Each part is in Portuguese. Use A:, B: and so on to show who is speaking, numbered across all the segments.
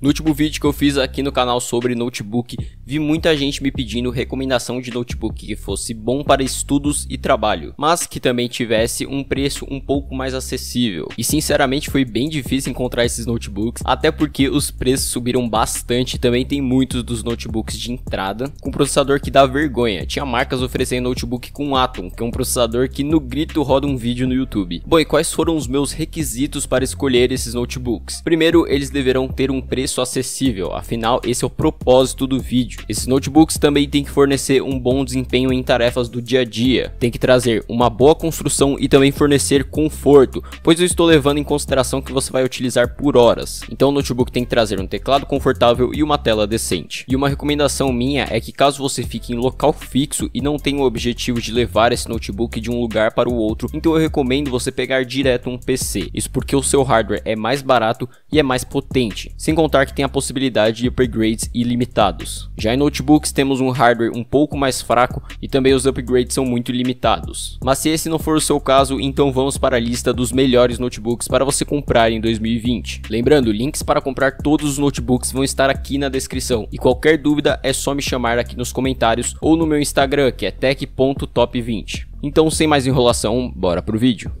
A: No último vídeo que eu fiz aqui no canal sobre notebook, vi muita gente me pedindo recomendação de notebook que fosse bom para estudos e trabalho, mas que também tivesse um preço um pouco mais acessível. E sinceramente foi bem difícil encontrar esses notebooks, até porque os preços subiram bastante, também tem muitos dos notebooks de entrada com processador que dá vergonha. Tinha marcas oferecendo notebook com Atom, que é um processador que no grito roda um vídeo no YouTube. Bom, e quais foram os meus requisitos para escolher esses notebooks? Primeiro, eles deverão ter um preço preço acessível, afinal esse é o propósito do vídeo. Esses notebooks também têm que fornecer um bom desempenho em tarefas do dia a dia, tem que trazer uma boa construção e também fornecer conforto, pois eu estou levando em consideração que você vai utilizar por horas. Então o notebook tem que trazer um teclado confortável e uma tela decente. E uma recomendação minha é que caso você fique em local fixo e não tenha o objetivo de levar esse notebook de um lugar para o outro, então eu recomendo você pegar direto um PC. Isso porque o seu hardware é mais barato e é mais potente. Sem contar notar que tem a possibilidade de upgrades ilimitados. Já em notebooks temos um hardware um pouco mais fraco e também os upgrades são muito limitados. Mas se esse não for o seu caso, então vamos para a lista dos melhores notebooks para você comprar em 2020. Lembrando, links para comprar todos os notebooks vão estar aqui na descrição e qualquer dúvida é só me chamar aqui nos comentários ou no meu Instagram que é tech.top20. Então sem mais enrolação, bora pro vídeo.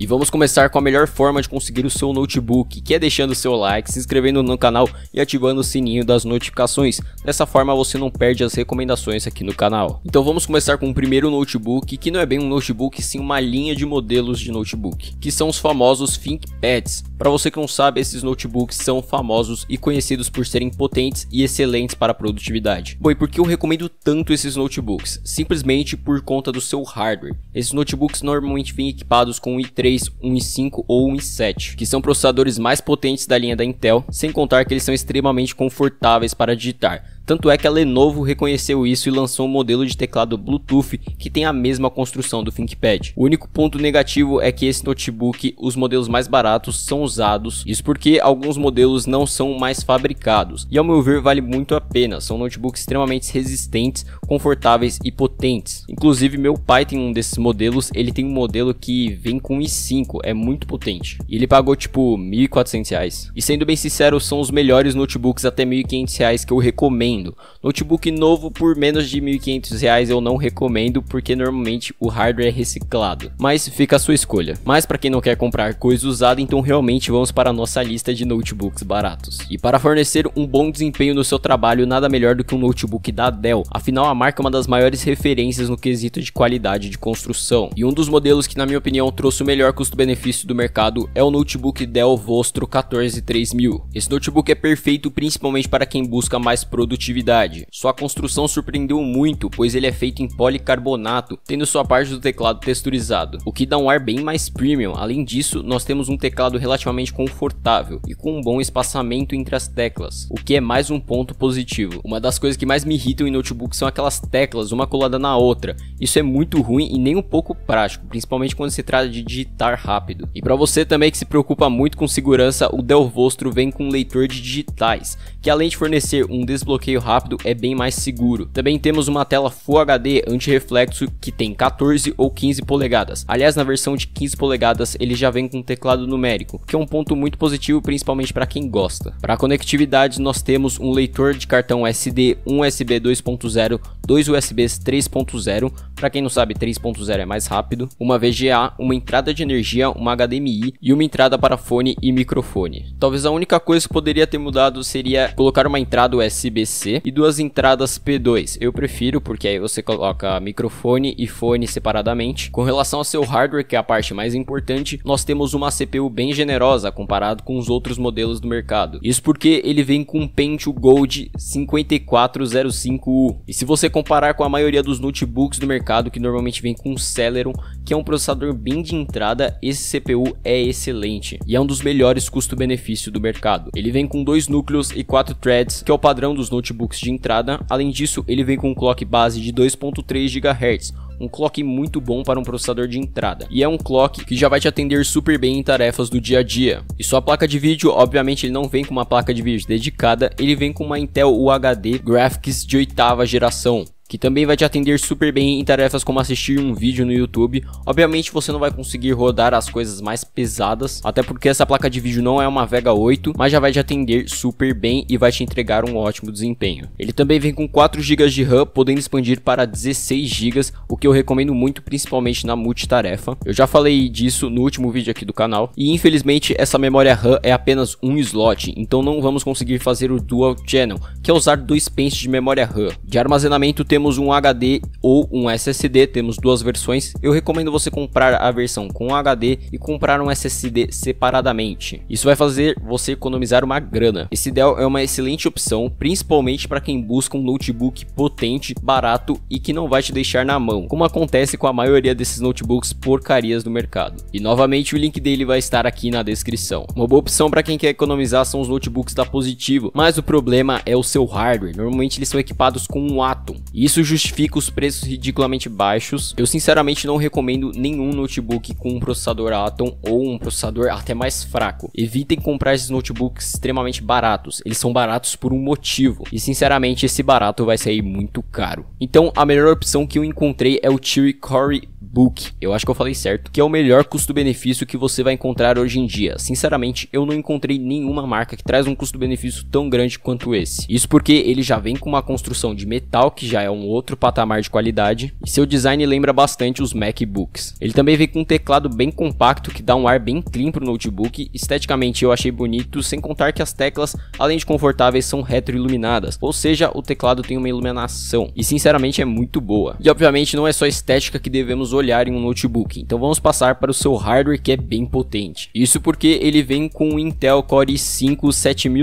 A: E vamos começar com a melhor forma de conseguir o seu notebook, que é deixando o seu like, se inscrevendo no canal e ativando o sininho das notificações. Dessa forma você não perde as recomendações aqui no canal. Então vamos começar com o primeiro notebook, que não é bem um notebook, sim uma linha de modelos de notebook, que são os famosos ThinkPads. Para você que não sabe, esses notebooks são famosos e conhecidos por serem potentes e excelentes para a produtividade. Bom, e por que eu recomendo tanto esses notebooks? Simplesmente por conta do seu hardware. Esses notebooks normalmente vêm equipados com i3 3 um i5 ou um i7, que são processadores mais potentes da linha da Intel, sem contar que eles são extremamente confortáveis para digitar. Tanto é que a Lenovo reconheceu isso e lançou um modelo de teclado Bluetooth que tem a mesma construção do ThinkPad. O único ponto negativo é que esse notebook, os modelos mais baratos são usados, isso porque alguns modelos não são mais fabricados. E ao meu ver vale muito a pena, são notebooks extremamente resistentes, confortáveis e potentes. Inclusive meu pai tem um desses modelos, ele tem um modelo que vem com i5, é muito potente. E ele pagou tipo R$ 1.400. E sendo bem sincero, são os melhores notebooks até R$ 1.500 que eu recomendo recomendo. Notebook novo por menos de R$ 1.500 eu não recomendo porque normalmente o hardware é reciclado, mas fica a sua escolha. Mas para quem não quer comprar coisa usada, então realmente vamos para a nossa lista de notebooks baratos. E para fornecer um bom desempenho no seu trabalho, nada melhor do que um notebook da Dell. Afinal, a marca é uma das maiores referências no quesito de qualidade de construção. E um dos modelos que na minha opinião trouxe o melhor custo-benefício do mercado é o notebook Dell Vostro 14 3000. Esse notebook é perfeito principalmente para quem busca mais produtividade produtividade. Sua construção surpreendeu muito, pois ele é feito em policarbonato, tendo sua parte do teclado texturizado, o que dá um ar bem mais premium. Além disso, nós temos um teclado relativamente confortável e com um bom espaçamento entre as teclas, o que é mais um ponto positivo. Uma das coisas que mais me irritam em notebook são aquelas teclas uma colada na outra. Isso é muito ruim e nem um pouco prático, principalmente quando se trata de digitar rápido. E para você também que se preocupa muito com segurança, o Dell Vostro vem com um leitor de digitais, que além de fornecer um desbloqueio bloqueio rápido é bem mais seguro. Também temos uma tela Full HD anti-reflexo que tem 14 ou 15 polegadas. Aliás, na versão de 15 polegadas ele já vem com teclado numérico, que é um ponto muito positivo principalmente para quem gosta. Para conectividade nós temos um leitor de cartão SD, um USB 2.0, dois USBs 3.0, para quem não sabe 3.0 é mais rápido, uma VGA, uma entrada de energia, uma HDMI e uma entrada para fone e microfone. Talvez a única coisa que poderia ter mudado seria colocar uma entrada USB-C c e duas entradas P2. Eu prefiro porque aí você coloca microfone e fone separadamente. Com relação ao seu hardware, que é a parte mais importante, nós temos uma CPU bem generosa comparado com os outros modelos do mercado. Isso porque ele vem com um Pentium Gold 5405U. E se você comparar com a maioria dos notebooks do mercado que normalmente vem com um Celeron, que é um processador bem de entrada, esse CPU é excelente e é um dos melhores custo-benefício do mercado. Ele vem com dois núcleos e quatro threads, que é o padrão dos notebooks de entrada. Além disso, ele vem com um clock base de 2.3 GHz, um clock muito bom para um processador de entrada. E é um clock que já vai te atender super bem em tarefas do dia a dia. E sua placa de vídeo, obviamente ele não vem com uma placa de vídeo dedicada, ele vem com uma Intel UHD Graphics de oitava geração que também vai te atender super bem em tarefas como assistir um vídeo no YouTube. Obviamente você não vai conseguir rodar as coisas mais pesadas, até porque essa placa de vídeo não é uma Vega 8, mas já vai te atender super bem e vai te entregar um ótimo desempenho. Ele também vem com 4 GB de RAM, podendo expandir para 16 GB, o que eu recomendo muito, principalmente na multitarefa. Eu já falei disso no último vídeo aqui do canal, e infelizmente essa memória RAM é apenas um slot, então não vamos conseguir fazer o Dual Channel, que é usar dois pences de memória RAM. De armazenamento temos temos um HD ou um SSD, temos duas versões. Eu recomendo você comprar a versão com HD e comprar um SSD separadamente. Isso vai fazer você economizar uma grana. Esse Dell é uma excelente opção, principalmente para quem busca um notebook potente, barato e que não vai te deixar na mão, como acontece com a maioria desses notebooks porcarias do mercado. E novamente o link dele vai estar aqui na descrição. Uma boa opção para quem quer economizar são os notebooks da Positivo, mas o problema é o seu hardware. Normalmente eles são equipados com um Atom. isso isso justifica os preços ridiculamente baixos. Eu sinceramente não recomendo nenhum notebook com um processador Atom ou um processador até mais fraco. Evitem comprar esses notebooks extremamente baratos. Eles são baratos por um motivo. E sinceramente esse barato vai sair muito caro. Então a melhor opção que eu encontrei é o Cherry Core Book, eu acho que eu falei certo, que é o melhor custo-benefício que você vai encontrar hoje em dia. Sinceramente, eu não encontrei nenhuma marca que traz um custo-benefício tão grande quanto esse. Isso porque ele já vem com uma construção de metal que já é um outro patamar de qualidade e seu design lembra bastante os MacBooks. Ele também vem com um teclado bem compacto que dá um ar bem clean pro notebook. Esteticamente eu achei bonito, sem contar que as teclas, além de confortáveis, são retroiluminadas, ou seja, o teclado tem uma iluminação e sinceramente é muito boa. E obviamente não é só estética que devemos Olharem olhar em um notebook. Então vamos passar para o seu hardware que é bem potente. Isso porque ele vem com o Intel Core i5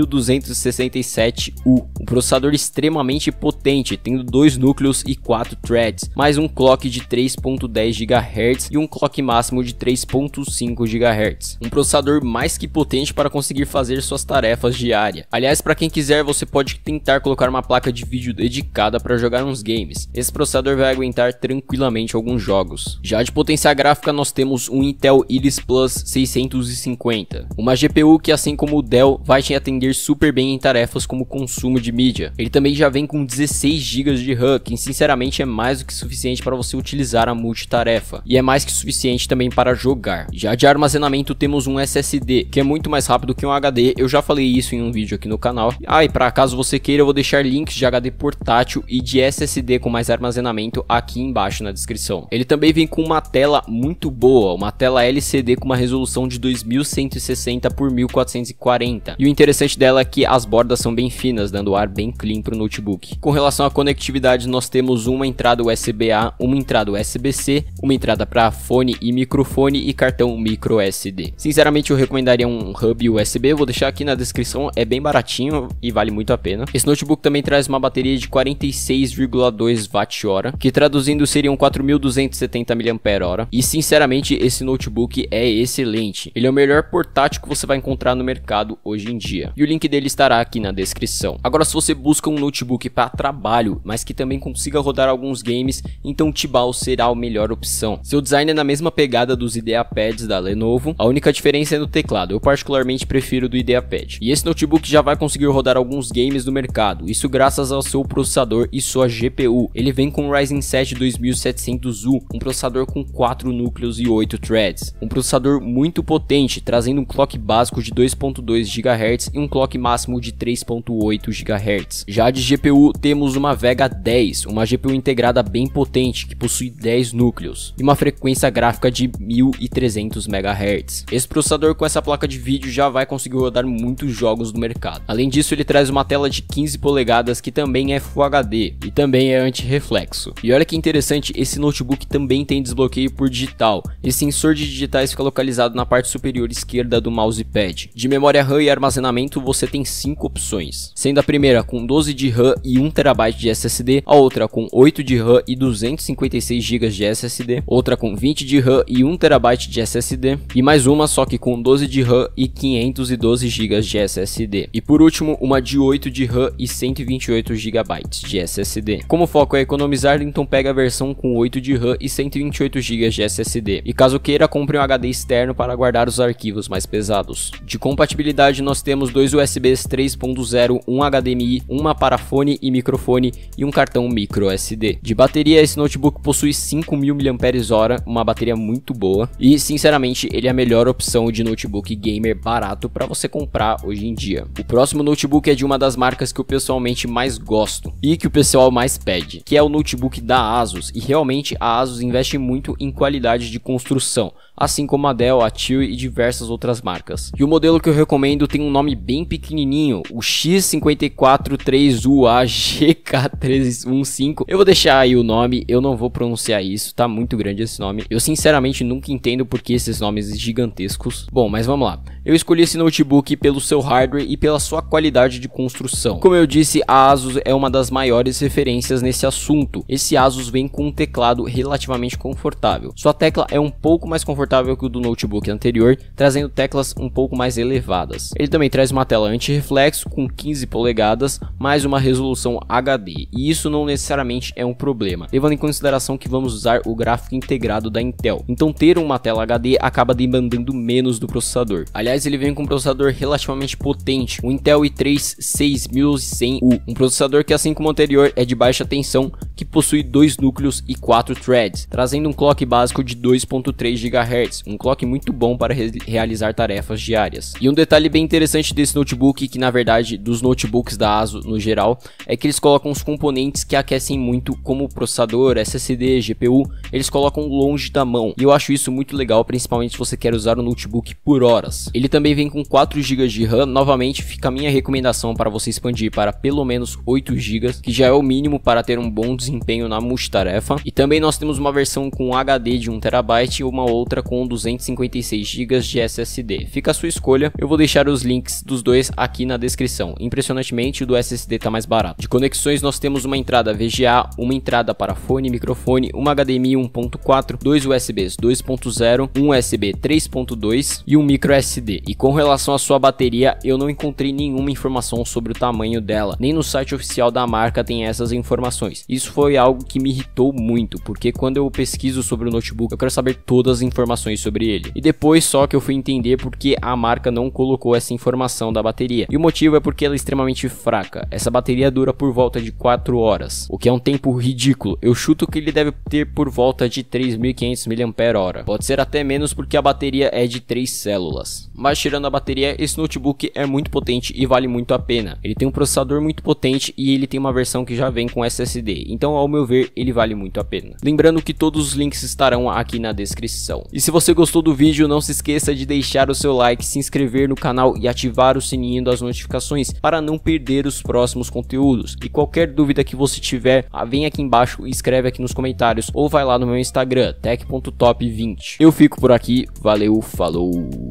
A: 7267U, um processador extremamente potente, tendo dois núcleos e quatro threads, mais um clock de 3.10 GHz e um clock máximo de 3.5 GHz. Um processador mais que potente para conseguir fazer suas tarefas diárias. Aliás, para quem quiser, você pode tentar colocar uma placa de vídeo dedicada para jogar uns games. Esse processador vai aguentar tranquilamente alguns jogos gráficos. Já de potência gráfica nós temos um Intel Iris Plus 650, uma GPU que assim como o Dell vai te atender super bem em tarefas como consumo de mídia. Ele também já vem com 16 GB de RAM, que sinceramente é mais do que suficiente para você utilizar a multitarefa, e é mais que suficiente também para jogar. Já de armazenamento temos um SSD, que é muito mais rápido que um HD, eu já falei isso em um vídeo aqui no canal. Ah, e para caso você queira, eu vou deixar links de HD portátil e de SSD com mais armazenamento aqui embaixo na descrição. Ele também também vem com uma tela muito boa, uma tela LCD com uma resolução de 2160 por 1440. E o interessante dela é que as bordas são bem finas, dando ar bem clean para o notebook. Com relação à conectividade, nós temos uma entrada USB-A, uma entrada USB-C, uma entrada para fone e microfone e cartão micro SD. Sinceramente, eu recomendaria um hub USB, vou deixar aqui na descrição, é bem baratinho e vale muito a pena. Esse notebook também traz uma bateria de 46,2 Wh, que traduzindo seriam 4270 70 mAh. E sinceramente, esse notebook é excelente. Ele é o melhor portátil que você vai encontrar no mercado hoje em dia. E o link dele estará aqui na descrição. Agora, se você busca um notebook para trabalho, mas que também consiga rodar alguns games, então o Tibal será a melhor opção. Seu design é na mesma pegada dos IdeaPads da Lenovo, a única diferença é no teclado, eu particularmente prefiro do IdeaPad. E esse notebook já vai conseguir rodar alguns games do mercado, isso graças ao seu processador e sua GPU. Ele vem com o Ryzen 7 2700U, um processador com 4 núcleos e 8 threads. Um processador muito potente, trazendo um clock básico de 2.2 GHz e um clock máximo de 3.8 GHz. Já de GPU, temos uma Vega 10, uma GPU integrada bem potente, que possui 10 núcleos, e uma frequência gráfica de 1300 MHz. Esse processador com essa placa de vídeo já vai conseguir rodar muitos jogos do mercado. Além disso, ele traz uma tela de 15 polegadas que também é Full HD e também é anti-reflexo. E olha que interessante, esse notebook também também tem desbloqueio por digital. Esse sensor de digitais fica localizado na parte superior esquerda do mousepad. De memória RAM e armazenamento, você tem 5 opções, sendo a primeira com 12 de RAM e 1TB de SSD, a outra com 8 de RAM e 256 GB de SSD, outra com 20 de RAM e 1TB de SSD, e mais uma só que com 12 de RAM e 512 GB de SSD. E por último, uma de 8 de RAM e 128 GB de SSD. Como o foco é economizar, então pega a versão com 8 de RAM e 128 GB de SSD, e caso queira, compre um HD externo para guardar os arquivos mais pesados. De compatibilidade, nós temos dois USBs 3.0, um HDMI, uma para fone e microfone e um cartão micro SD. De bateria, esse notebook possui 5.000 mAh, uma bateria muito boa, e sinceramente ele é a melhor opção de notebook gamer barato para você comprar hoje em dia. O próximo notebook é de uma das marcas que eu pessoalmente mais gosto e que o pessoal mais pede, que é o notebook da ASUS, e realmente a ASUS investe muito em qualidade de construção assim como a Dell, a Tio e diversas outras marcas. E o modelo que eu recomendo tem um nome bem pequenininho, o X543UAGK315. Eu vou deixar aí o nome, eu não vou pronunciar isso, tá muito grande esse nome. Eu sinceramente nunca entendo por que esses nomes gigantescos. Bom, mas vamos lá. Eu escolhi esse notebook pelo seu hardware e pela sua qualidade de construção. Como eu disse, a ASUS é uma das maiores referências nesse assunto. Esse ASUS vem com um teclado relativamente confortável. Sua tecla é um pouco mais confortável confortável que o do notebook anterior, trazendo teclas um pouco mais elevadas. Ele também traz uma tela anti-reflexo com 15 polegadas, mais uma resolução HD, e isso não necessariamente é um problema, levando em consideração que vamos usar o gráfico integrado da Intel. Então ter uma tela HD acaba demandando menos do processador. Aliás, ele vem com um processador relativamente potente, o Intel i3 6100U, um processador que assim como o anterior é de baixa tensão, que possui dois núcleos e quatro threads, trazendo um clock básico de 2.3 GHz MHz, um clock muito bom para re realizar tarefas diárias. E um detalhe bem interessante desse notebook, que na verdade dos notebooks da ASUS no geral, é que eles colocam os componentes que aquecem muito, como processador, SSD, GPU, eles colocam longe da mão. E eu acho isso muito legal, principalmente se você quer usar o um notebook por horas. Ele também vem com 4 GB de RAM, novamente fica a minha recomendação para você expandir para pelo menos 8 GB, que já é o mínimo para ter um bom desempenho na multitarefa. E também nós temos uma versão com HD de 1 TB e uma outra com 256 GB de SSD. Fica a sua escolha, eu vou deixar os links dos dois aqui na descrição. Impressionantemente, o do SSD está mais barato. De conexões, nós temos uma entrada VGA, uma entrada para fone e microfone, uma HDMI 1.4, dois USBs 2.0, um USB 3.2 e um micro SD. E com relação à sua bateria, eu não encontrei nenhuma informação sobre o tamanho dela, nem no site oficial da marca tem essas informações. Isso foi algo que me irritou muito, porque quando eu pesquiso sobre o notebook, eu quero saber todas as informações informações sobre ele. E depois só que eu fui entender porque a marca não colocou essa informação da bateria. E o motivo é porque ela é extremamente fraca. Essa bateria dura por volta de 4 horas, o que é um tempo ridículo. Eu chuto que ele deve ter por volta de 3.500 mAh. Pode ser até menos porque a bateria é de 3 células. Mas tirando a bateria, esse notebook é muito potente e vale muito a pena. Ele tem um processador muito potente e ele tem uma versão que já vem com SSD. Então, ao meu ver, ele vale muito a pena. Lembrando que todos os links estarão aqui na descrição. E se você gostou do vídeo, não se esqueça de deixar o seu like, se inscrever no canal e ativar o sininho das notificações para não perder os próximos conteúdos. E qualquer dúvida que você tiver, ah, vem aqui embaixo e escreve aqui nos comentários ou vai lá no meu Instagram, tech.top20. Eu fico por aqui, valeu, falou!